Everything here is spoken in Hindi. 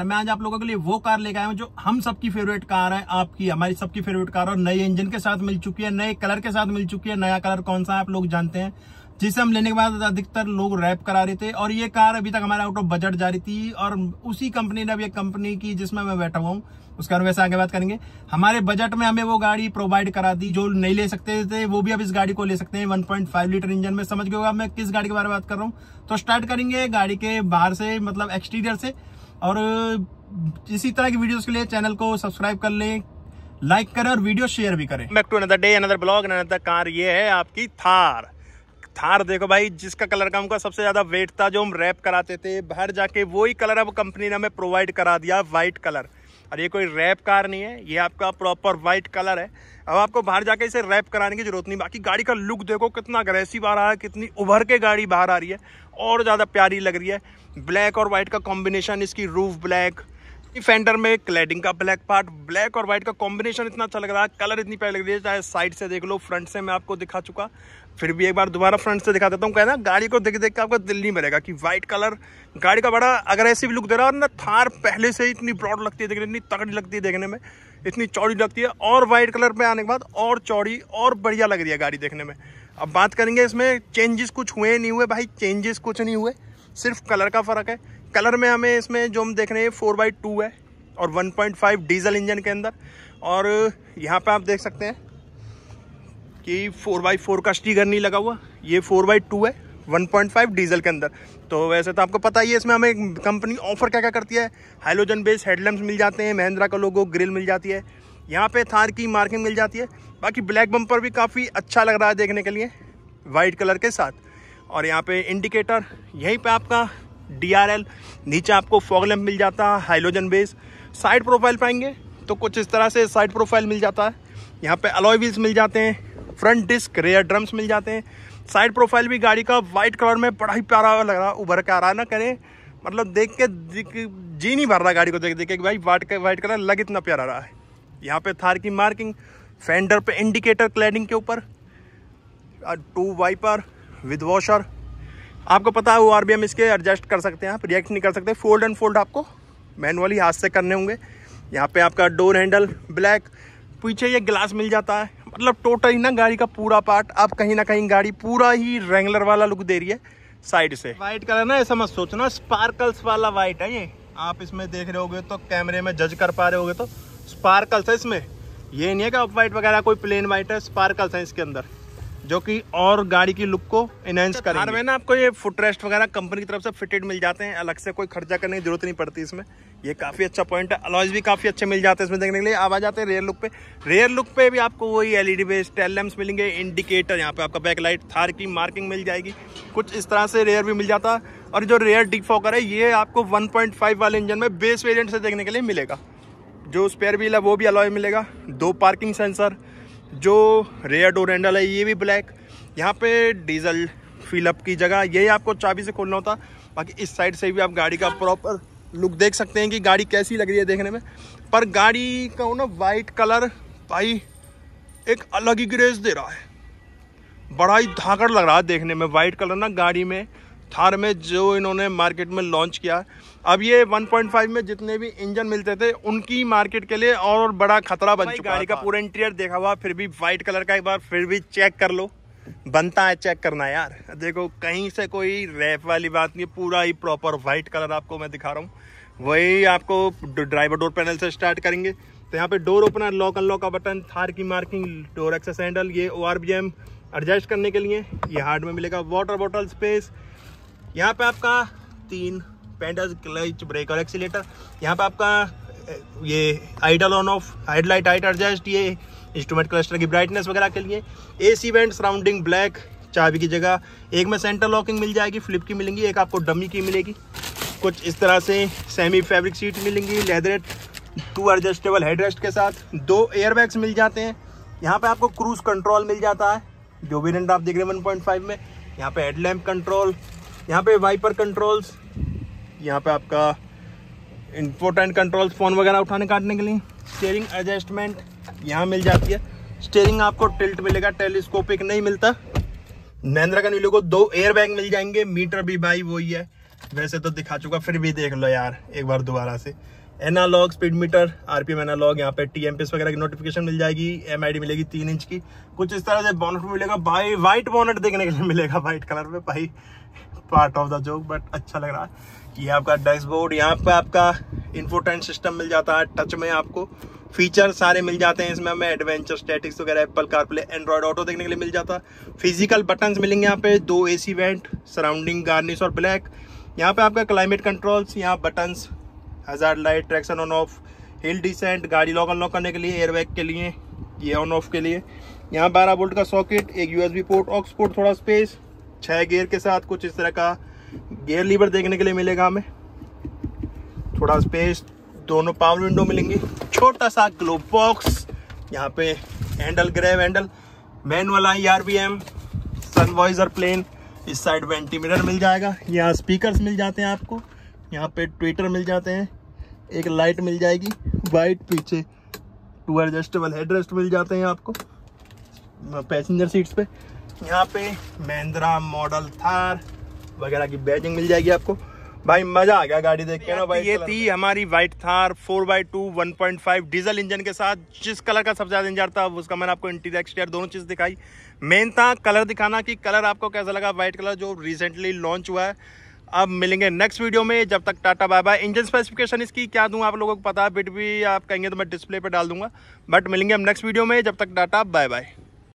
मैं आज आप लोगों के लिए वो कार लेकर आया हूँ जो हम सबकी फेवरेट कार है आपकी हमारी सबकी फेवरेट कार और नए इंजन के साथ मिल चुकी है नए कलर के साथ मिल चुकी है नया कलर कौन सा आप लोग जानते हैं जिसे हम लेने के बाद अधिकतर लोग रैप करा रहे थे और ये कार अभी तक हमारे आउट ऑफ बजट जा रही थी और उसी कंपनी ने अभी कंपनी की जिसमें मैं बैठा हुआ हूँ उसका वैसे आगे बात करेंगे हमारे बजट में हमें वो गाड़ी प्रोवाइड करा दी जो नहीं ले सकते थे वो भी अब इस गाड़ी को ले सकते हैं 1.5 लीटर इंजन में समझ गए मैं किस गाड़ी के बारे में बात कर रहा हूँ तो स्टार्ट करेंगे गाड़ी के बाहर से मतलब एक्सटीरियर से और इसी तरह की वीडियोस के लिए चैनल को सब्सक्राइब कर लें लाइक करें और वीडियो शेयर भी करें back to another day another blog another car ये है आपकी थार थार देखो भाई जिसका कलर का हमको सबसे ज़्यादा वेट था जो हम रैप कराते थे बाहर जाके वही कलर अब कंपनी ने हमें प्रोवाइड करा दिया व्हाइट कलर और ये कोई रैप कार नहीं है ये आपका प्रॉपर वाइट कलर है अब आपको बाहर जाके इसे रैप कराने की जरूरत नहीं बाकी गाड़ी का लुक देखो कितना अग्रेसिव आ रहा है कितनी उभर के गाड़ी बाहर आ रही है और ज़्यादा प्यारी लग रही है ब्लैक और वाइट का कॉम्बिनेशन इसकी रूफ ब्लैक फेंडर में क्लैडिंग का ब्लैक पार्ट ब्लैक और व्हाइट का कॉम्बिनेशन इतना अच्छा लग रहा है कलर इतनी प्यारी लग रही है चाहे साइड से देख लो फ्रंट से मैं आपको दिखा चुका फिर भी एक बार दोबारा फ्रंट से दिखा देता हूँ कहना गाड़ी को देख देख के आपका दिल नहीं मिलेगा कि व्हाइट कलर गाड़ी का बड़ा अग्रेसिव लुक दे रहा है और ना थार पहले से इतनी ब्रॉड लगती है देखने इतनी तगड़ी लगती है देखने में इतनी चौड़ी लगती है और वाइट कलर में आने के बाद और चौड़ी और बढ़िया लग रही है गाड़ी देखने में अब बात करेंगे इसमें चेंजेस कुछ हुए नहीं हुए भाई चेंजेस कुछ नहीं हुए सिर्फ कलर का फ़र्क है कलर में हमें इसमें जो हम देख रहे हैं फोर बाई टू है और 1.5 डीजल इंजन के अंदर और यहाँ पे आप देख सकते हैं कि फोर बाई फोर का स्टीगर नहीं लगा हुआ ये फोर बाई टू है 1.5 डीजल के अंदर तो वैसे तो आपको पता ही है इसमें हमें कंपनी ऑफर क्या क्या करती है हाइलोजन बेस हेडलैम्प मिल जाते हैं महिंद्रा का लोगो ग्रिल मिल जाती है यहाँ पे थार की मार्किंग मिल जाती है बाकी ब्लैक बम्पर भी काफ़ी अच्छा लग रहा है देखने के लिए वाइट कलर के साथ और यहाँ पे इंडिकेटर यहीं पे आपका एल नीचे आपको फॉगलम मिल जाता है हाइलोजन बेस साइड प्रोफाइल पाएंगे तो कुछ इस तरह से साइड प्रोफाइल मिल जाता है यहाँ पे अलॉय व्हील्स मिल जाते हैं फ्रंट डिस्क रेयर ड्रम्स मिल जाते हैं साइड प्रोफाइल भी गाड़ी का वाइट कलर में बड़ा ही प्यारा लग रहा उभर के आ रहा है ना करें मतलब देख के जी नहीं भर रहा गाड़ी को देख देख के भाई वाइट वाइट कलर लग इतना प्यारा रहा है यहाँ पे थार की मार्किंग फेंडर पे इंडिकेटर क्लैडिंग के ऊपर टू वाइपर विद वॉशर आपको पता है वो आर इसके एडजस्ट कर सकते हैं आप रिएक्ट नहीं कर सकते फोल्ड एंड फोल्ड आपको मैनुअली हाथ से करने होंगे यहाँ पे आपका डोर हैंडल ब्लैक पीछे ये ग्लास मिल जाता है मतलब ही ना गाड़ी का पूरा पार्ट आप कहीं ना कहीं गाड़ी पूरा ही रेंगुलर वाला लुक दे रही है साइड से वाइट कलर ना ऐसा मत सोचना स्पार्कल्स वाला वाइट है ये आप इसमें देख रहे होगे तो कैमरे में जज कर पा रहे होगे तो स्पार्कल्स है इसमें ये नहीं है कि ऑफ वाइट वगैरह कोई प्लेन वाइट है स्पार्कल्स है इसके अंदर जो कि और गाड़ी की लुक को एनहेंस कर अच्छा, कार ना आपको ये फुटरेस्ट वगैरह कंपनी की तरफ से फिटेड मिल जाते हैं अलग से कोई खर्चा करने की जरूरत नहीं पड़ती इसमें ये काफ़ी अच्छा पॉइंट है अलॉज भी काफ़ी अच्छे मिल जाते हैं इसमें देखने के लिए आप आ जाते हैं रेयर लुक पे रेयर लुक पे भी आपको वही एलईडी बेस्ड टेल लैम्प्स मिलेंगे इंडिकेटर यहाँ पे आपका बैकलाइट थार की मार्किंग मिल जाएगी कुछ इस तरह से रेयर भी मिल जाता और जो रेयर डिफॉकर है ये आपको फाइव वाले इंजन में बेस वेरियंट से देखने के लिए मिलेगा जो स्पेयर व्हील है वो भी अलॉय मिलेगा दो पार्किंग सेंसर जो रेयर डोर हैंडल है ये भी ब्लैक यहाँ पे डीजल फिलअप की जगह यही आपको चाबी से खोलना होता बाकी इस साइड से भी आप गाड़ी का प्रॉपर लुक देख सकते हैं कि गाड़ी कैसी लग रही है देखने में पर गाड़ी का ना वाइट कलर भाई एक अलग ही ग्रेस दे रहा है बड़ा ही धाकड़ लग रहा है देखने में वाइट कलर ना गाड़ी में थार में जो इन्होंने मार्केट में लॉन्च किया अब ये 1.5 में जितने भी इंजन मिलते थे उनकी मार्केट के लिए और बड़ा खतरा बन चुका गाड़ी का पूरा इंटीरियर देखा हुआ फिर भी व्हाइट कलर का एक बार फिर भी चेक कर लो बनता है चेक करना यार देखो कहीं से कोई रैप वाली बात नहीं पूरा ही प्रॉपर वाइट कलर आपको मैं दिखा रहा हूँ वही आपको ड्राइवर डोर पैनल से स्टार्ट करेंगे तो यहाँ पे डोर ओपनर लॉक अनलॉक का बटन थार की मार्किंग डोर एक्सेस हैंडल ये ओ एडजस्ट करने के लिए ये हार्ड में मिलेगा वाटर बॉटल स्पेस यहाँ पे आपका तीन पेंडल क्लच ब्रेक और एक्सीटर यहाँ पे आपका ये idle on off headlight height adjust ये इंस्ट्रूमेंट क्लस्टर की ब्राइटनेस वगैरह के लिए A C vent surrounding black चाबी की जगह एक में सेंटर लॉकिंग मिल जाएगी फ्लिप की मिलेंगी एक आपको डमी की मिलेगी कुछ इस तरह से सेमी फैब्रिक सीट मिलेंगी leatherette two adjustable headrest के साथ दो एयरबैग्स मिल जाते हैं यहाँ पे आपको क्रूज कंट्रोल मिल जाता है जो भी रेंट आप देख रहे हैं वन में यहाँ पे हेडलैम्प कंट्रोल यहाँ पे वाइपर कंट्रोल्स यहाँ पे आपका इंपोर्टेंट कंट्रोल्स फ़ोन वगैरह उठाने काटने के लिए स्टेयरिंग एडजस्टमेंट यहाँ मिल जाती है स्टेयरिंग आपको टिल्ट मिलेगा टेलीस्कोपिक नहीं मिलता महिंद्रा का को दो एयर बैग मिल जाएंगे मीटर भी बाई वही है वैसे तो दिखा चुका फिर भी देख लो यार एक बार दोबारा से analogue speedometer RPM analogue यहाँ पे टी एम वगैरह की नोटिफिकेशन मिल जाएगी एम मिलेगी तीन इंच की कुछ इस तरह से बॉनट मिलेगा भाई वाइट बॉनट देखने के लिए मिलेगा वाइट कलर में भाई part of the joke but अच्छा लग रहा है कि आपका डैशबोर्ड यहाँ पे आपका इन्फोटेंट सिस्टम मिल जाता है टच में आपको फीचर सारे मिल जाते हैं इसमें हमें एडवेंचर स्टेटिक्स वगैरह एप्पल कारप्ले एंड्रॉयड ऑटो देखने के लिए मिल जाता है फिजिकल बटन्स मिलेंगे यहाँ पे दो सी वेंट सराउंडिंग गार्निश और ब्लैक यहाँ पे आपका क्लाइमेट कंट्रोल्स यहाँ buttons hazard light traction on off hill descent गाड़ी लॉक अनलॉक करने के लिए एयरबैग के लिए ये ऑन ऑफ के लिए यहाँ बारह बोल्ट का सॉकेट एक यूएसबी पोर्ट ऑक्स पोर्ट थोड़ा स्पेस छः गेयर के साथ कुछ इस तरह का गेयर लीवर देखने के लिए मिलेगा हमें थोड़ा स्पेस दोनों पावर विंडो मिलेंगे छोटा सा ग्लोब बॉक्स यहाँ पे हैंडल ग्रेव हैंडल मैन वाला R B M sun visor plain इस साइड वेंटी मिरर मिल जाएगा यहाँ स्पीकर्स मिल जाते हैं आपको यहाँ पे ट्विटर मिल जाते हैं एक लाइट मिल जाएगी वाइट पीछे टू एडजस्टेबल हेडरेस्ट मिल जाते हैं आपको पैसेंजर सीट्स पे यहाँ पे महिंद्रा मॉडल थार वगैरह की बैजिंग मिल जाएगी आपको भाई मजा आ गया गाड़ी देख के ना भाई ये थी हमारी white Thar four by two one point five diesel engine के साथ जिस कलर का सबसे ज्यादा इंजार था उसका मैंने आपको इंटीरियर एक्सटीरियर दोनों चीज़ दिखाई मेन था कलर दिखाना कि कलर आपको कैसा लगा व्हाइट कलर जो रिसेंटली लॉन्च हुआ है अब मिलेंगे नेक्स्ट वीडियो में जब तक tata bye bye engine specification इसकी क्या दूँ आप लोगों को पता है बिट भी आप कहेंगे तो मैं डिस्प्ले पर डाल दूंगा बट मिलेंगे हम नेक्स्ट वीडियो में जब तक टाटा बाय बाय